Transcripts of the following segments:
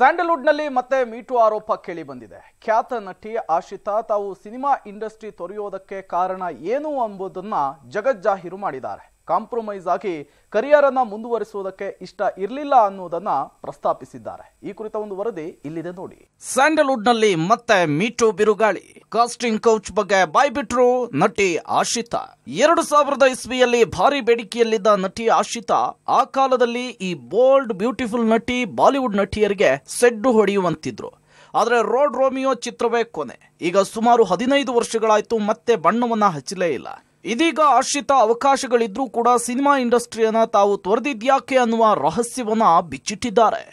ಸ್ಯಾಂಡಲ್ವುಡ್ನಲ್ಲಿ ಮತ್ತೆ ಮೀಟು ಆರೋಪ ಕೇಳಿ ಬಂದಿದೆ ಖ್ಯಾತ ನಟಿ ಆಶಿತಾ ತಾವು ಸಿನಿಮಾ ಇಂಡಸ್ಟ್ರಿ ತೊರೆಯೋದಕ್ಕೆ ಕಾರಣ ಏನು ಎಂಬುದನ್ನ ಜಾಹೀರು ಮಾಡಿದ್ದಾರೆ ಕಾಂಪ್ರಮೈಸ್ ಆಗಿ ಕರಿಯರನ್ನು ಮುಂದುವರಿಸುವುದಕ್ಕೆ ಇಷ್ಟ ಇರಲಿಲ್ಲ ಅನ್ನುವುದನ್ನ ಪ್ರಸ್ತಾಪಿಸಿದ್ದಾರೆ ಈ ಕುರಿತ ಒಂದು ವರದಿ ಇಲ್ಲಿದೆ ನೋಡಿ ಸ್ಯಾಂಡಲ್ವುಡ್ನಲ್ಲಿ ಮತ್ತೆ ಮೀಟು ಬಿರುಗಾಳಿ ಕಾಸ್ಟಿಂಗ್ ಕೌಚ್ ಬಗ್ಗೆ ಬಾಯ್ಬಿಟ್ರು ನಟಿ ಆಶಿತಾ ಎರಡು ಸಾವಿರದ ಇಸ್ವಿಯಲ್ಲಿ ಭಾರಿ ಬೇಡಿಕೆಯಲ್ಲಿದ್ದ ನಟಿ ಆಶಿತಾ ಆ ಕಾಲದಲ್ಲಿ ಈ ಬೋಲ್ಡ್ ಬ್ಯೂಟಿಫುಲ್ ನಟಿ ಬಾಲಿವುಡ್ ನಟಿಯರಿಗೆ ಸೆಡ್ಡು ಹೊಡೆಯುವಂತಿದ್ರು ಆದರೆ ರೋಡ್ ರೋಮಿಯೋ ಚಿತ್ರವೇ ಕೊನೆ ಈಗ ಸುಮಾರು ಹದಿನೈದು ವರ್ಷಗಳಾಯಿತು ಮತ್ತೆ ಬಣ್ಣವನ್ನ ಹಚ್ಚಲೇ ಇಲ್ಲ ಇದೀಗ ಆಶ್ರಿತ ಅವಕಾಶಗಳಿದ್ರೂ ಕೂಡ ಸಿನಿಮಾ ಇಂಡಸ್ಟ್ರಿಯನ್ನ ತಾವು ತೊರೆದಿದ್ಯಾಕೆ ಅನ್ನುವ ರಹಸ್ಯವನ್ನ ಬಿಚ್ಚಿಟ್ಟಿದ್ದಾರೆ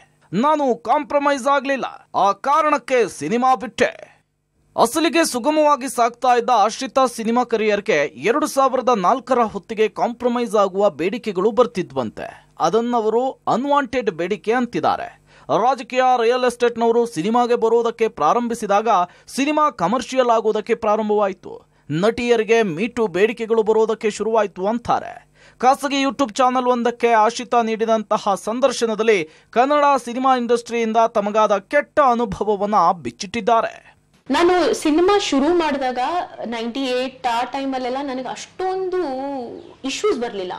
ನಾನು ಕಾಂಪ್ರಮೈಸ್ ಆಗಲಿಲ್ಲ ಆ ಕಾರಣಕ್ಕೆ ಸಿನಿಮಾ ಬಿಟ್ಟೆ ಅಸಲಿಗೆ ಸುಗಮವಾಗಿ ಸಾಕ್ತಾ ಇದ್ದ ಆಶ್ರಿತ ಸಿನಿಮಾ ಕರಿಯರ್ಗೆ ಎರಡು ಸಾವಿರದ ನಾಲ್ಕರ ಹೊತ್ತಿಗೆ ಕಾಂಪ್ರಮೈಸ್ ಆಗುವ ಬೇಡಿಕೆಗಳು ಬರ್ತಿದ್ವಂತೆ ಅದನ್ನವರು ಅನ್ವಾಂಟೆಡ್ ಬೇಡಿಕೆ ಅಂತಿದ್ದಾರೆ ರಾಜಕೀಯ ರಿಯಲ್ ಎಸ್ಟೇಟ್ನವರು ಸಿನಿಮಾಗೆ ಬರೋದಕ್ಕೆ ಪ್ರಾರಂಭಿಸಿದಾಗ ಸಿನಿಮಾ ಕಮರ್ಷಿಯಲ್ ಆಗೋದಕ್ಕೆ ಪ್ರಾರಂಭವಾಯಿತು ನಟಿಯರಿಗೆ ಮೀಟು ಬೇಡಿಕೆಗಳು ಬರೋದಕ್ಕೆ ಶುರುವಾಯಿತು ಅಂತಾರೆ ಖಾಸಗಿ ಯೂಟ್ಯೂಬ್ ಚಾನೆಲ್ ಒಂದಕ್ಕೆ ಆಶಿತಾ ನೀಡಿದಂತಹ ಸಂದರ್ಶನದಲ್ಲಿ ಕನ್ನಡ ಸಿನಿಮಾ ಇಂಡಸ್ಟ್ರಿಯಿಂದ ತಮಗಾದ ಕೆಟ್ಟ ಅನುಭವವನ್ನ ಬಿಚ್ಚಿಟ್ಟಿದ್ದಾರೆ ನಾನು ಸಿನಿಮಾ ಶುರು ಮಾಡಿದಾಗ ನೈಂಟಿ ಏಟ್ ಆ ಟೈಮಲ್ಲೆಲ್ಲ ನನಗೆ ಅಷ್ಟೊಂದು ಇಶ್ಯೂಸ್ ಬರಲಿಲ್ಲ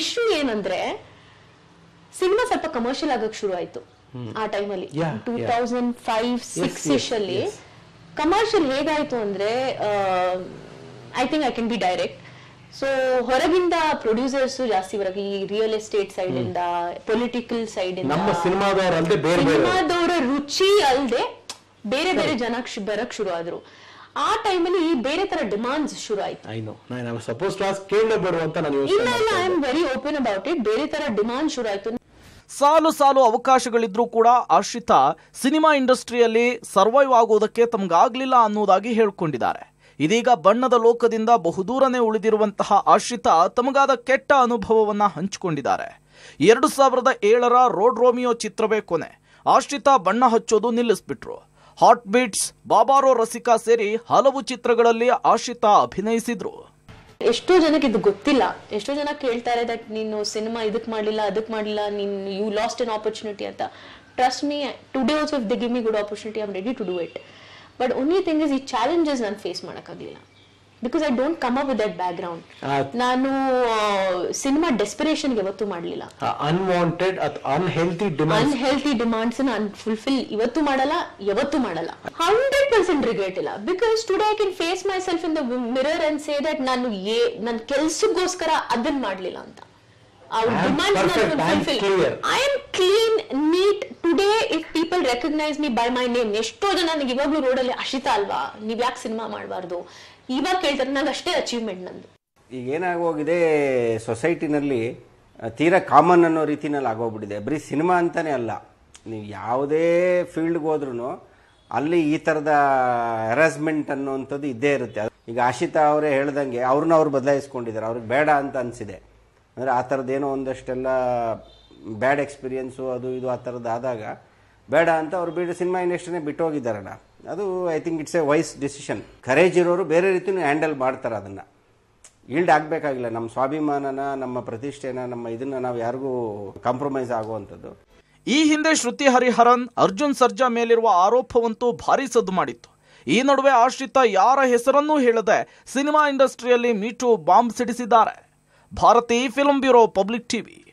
ಇಶ್ಯೂ ಏನಂದ್ರೆ ಸಿನಿಮಾ ಸ್ವಲ್ಪ ಕಮರ್ಷಿಯಲ್ ಆಗಕ್ಕೆ ಶುರು ಆಯ್ತು ಆ ಟೈಮಲ್ಲಿ ಟೂ ತೌಸಂಡ್ ಫೈವ್ ಸಿಕ್ಸ್ ಅಲ್ಲಿ ಕಮರ್ಷಿಯಲ್ ಹೇಗಾಯ್ತು ಅಂದ್ರೆ I think I can be direct so ಹೊರಗಿಂದ ಪ್ರೊಡ್ಯೂಸರ್ಸ್ ಜಾಸ್ತಿ ಬರೋಕೆ ಈ ರಿಯಲ್ ಎಸ್ಟೇಟ್ ಸೈಡ್ ಇಂದ ಪೊಲಿಟಿಕಲ್ ಸೈಡ್ ಇಂದ ಸಿನಿಮಾದವರ ರುಚಿ ಅಲ್ಲದೆ ಬೇರೆ ಬೇರೆ ಜನಕ್ಕೆ ಬರಕ್ ಶುರು ಆದ್ರು ಆ ಟೈಮಲ್ಲಿ ಈ ಬೇರೆ ತರ ಡಿಮಾಂಡ್ಸ್ ಶುರು ಆಯ್ತು ಇಲ್ಲ ಇಲ್ಲ I am very open about it ಬೇರೆ ತರ ಡಿಮಾಂಡ್ ಶುರು ಆಯ್ತು ಸಾಲು ಸಾಲು ಅವಕಾಶಗಳಿದ್ರೂ ಕೂಡ ಆಶ್ರಿತ ಸಿನಿಮಾ ಇಂಡಸ್ಟ್ರಿಯಲ್ಲಿ ಸರ್ವೈವ್ ಆಗೋದಕ್ಕೆ ತಮಗಾಗಲಿಲ್ಲ ಅನ್ನೋದಾಗಿ ಹೇಳಿಕೊಂಡಿದ್ದಾರೆ ಇದೀಗ ಬಣ್ಣದ ಲೋಕದಿಂದ ಬಹುದೂರನೇ ಉಳಿದಿರುವಂತಹ ಆಶ್ರಿತ ತಮಗಾದ ಕೆಟ್ಟ ಅನುಭವವನ್ನು ಹಂಚಿಕೊಂಡಿದ್ದಾರೆ ಎರಡು ಸಾವಿರದ ಏಳರ ರೋಡ್ ರೋಮಿಯೋ ಚಿತ್ರವೇ ಕೊನೆ ಆಶ್ರಿತ ಬಣ್ಣ ಹಚ್ಚೋದು ನಿಲ್ಲಿಸ್ಬಿಟ್ರು ಹಾಟ್ ಬೀಟ್ಸ್ ಬಾಬಾರೋ ರಸಿಕಾ ಸೇರಿ ಹಲವು ಚಿತ್ರಗಳಲ್ಲಿ ಆಶ್ರಿತ ಅಭಿನಯಿಸಿದ್ರು ಎಷ್ಟೋ ಜನಕ್ಕೆ ಇದು ಗೊತ್ತಿಲ್ಲ ಎಷ್ಟೋ ಜನ ಕೇಳ್ತಾರೆ ದಟ್ ನೀನು ಸಿನಿಮಾ ಇದಕ್ ಮಾಡ್ಲಿಲ್ಲ ಅದಕ್ ಮಾಡಲಿಲ್ಲ ನೀನ್ ಯು ಲಾಸ್ಟ್ ಎನ್ ಆಪರ್ಚುನಿಟಿ ಅಂತ trust me today also if the give me good opportunity I am ready to do it but only thing is ಈ ಚಾಲೆಂಜಸ್ ನಾನು ಫೇಸ್ ಮಾಡೋಕ್ಕಾಗಲಿಲ್ಲ because I don't come up with that background ನಾನು cinema desperation ಇವತ್ತು ಮಾಡಲಿಲ್ಲ unwanted unhealthy demand unhealthy demands ನಾನು fulfil ಇವತ್ತು ಮಾಡಲ್ಲ ಯಾವತ್ತು ಮಾಡಲ್ಲ ಹಂಡ್ರೆಡ್ ಪರ್ಸೆಂಟ್ ರಿಗ್ರೆಟ್ ಇಲ್ಲ because today I can face my self in the mirror and say that ನಾನು ಏ ನನ್ನ ಕೆಲಸಕ್ಕೋಸ್ಕರ ಅದನ್ನ ಮಾಡಲಿಲ್ಲ ಅಂತ demands fulfil I recognise me by my name ಎಷ್ಟೋ ಜನ ನನಗೆ ಇವಾಗ್ಲೂ ರೋಡಲ್ಲಿ ಅಶಿತ ಅಲ್ವಾ ನೀವ್ ಯಾಕೆ ಸಿನಿಮಾ ಮಾಡಬಾರ್ದು ಇವಾಗ ಕೇಳ್ತಾರೆ ನಂಗೆ ಅಷ್ಟೇ ಅಚೀವ್ಮೆಂಟ್ ನಂದು ಈಗ ಏನಾಗೋಗಿದೆ ಸೊಸೈಟಿನಲ್ಲಿ ತೀರಾ ಕಾಮನ್ ಅನ್ನೋ ರೀತಿನಲ್ಲಿ ಆಗೋಗ್ಬಿಟ್ಟಿದೆ ಬರೀ ಸಿನಿಮಾ ಅಂತಾನೆ ಅಲ್ಲ ನೀವು ಯಾವುದೇ ಫೀಲ್ಡ್ಗೆ ಹೋದ್ರೂ ಅಲ್ಲಿ ಈ ಥರದ ಹೆರಾಸ್ಮೆಂಟ್ ಅನ್ನೋವಂಥದ್ದು ಇದ್ದೇ ಇರುತ್ತೆ ಈಗ ಆಶಿತಾ ಅವರೇ ಹೇಳ್ದಂಗೆ ಅವ್ರನ್ನ ಅವ್ರು ಬದಲಾಯಿಸ್ಕೊಂಡಿದ್ದಾರೆ ಅವ್ರಿಗೆ ಬೇಡ ಅಂತ ಅನಿಸಿದೆ ಅಂದರೆ ಆ ಥರದ್ದೇನೋ ಒಂದಷ್ಟೆಲ್ಲ ಬ್ಯಾಡ್ ಎಕ್ಸ್ಪೀರಿಯೆನ್ಸು ಅದು ಇದು ಆ ಥರದ್ದು ಆದಾಗ ಬೇಡ ಅಂತ ಅವ್ರು ಬಿಟ್ಟು ಸಿನಿಮಾ ಇಂಡಸ್ಟ್ರಿನೇ ಬಿಟ್ಟೋಗಿದ್ದಾರಲ್ಲ ಅದು I think it's a wise decision courage ಇರೋರು ಬೇರೆ ರೀತಿಯೂ ಹ್ಯಾಂಡಲ್ ಮಾಡ್ತಾರೆ ಅದನ್ನು ಈಲ್ಡ್ ಆಗಬೇಕಾಗಿಲ್ಲ ನಮ್ಮ ಸ್ವಾಭಿಮಾನನ ನಮ್ಮ ಪ್ರತಿಷ್ಠೆನ ನಮ್ಮ ಇದನ್ನು ನಾವು ಯಾರಿಗೂ ಕಾಂಪ್ರಮೈಸ್ ಆಗುವಂಥದ್ದು ಈ ಹಿಂದೆ ಶ್ರುತಿ ಹರಿಹರನ್ ಅರ್ಜುನ್ ಸರ್ಜಾ ಮೇಲಿರುವ ಆರೋಪವಂತೂ ಭಾರೀ ಸದ್ದು ಮಾಡಿತ್ತು ಈ ನಡುವೆ ಆಶ್ರಿತ ಯಾರ ಹೆಸರನ್ನೂ ಹೇಳದೆ ಸಿನಿಮಾ ಇಂಡಸ್ಟ್ರಿಯಲ್ಲಿ ಮೀಟು ಬಾಂಬ್ ಸಿಡಿಸಿದ್ದಾರೆ ಭಾರತೀಯ ಫಿಲ್ಮ್ ಬ್ಯೂರೋ ಪಬ್ಲಿಕ್ ಟಿವಿ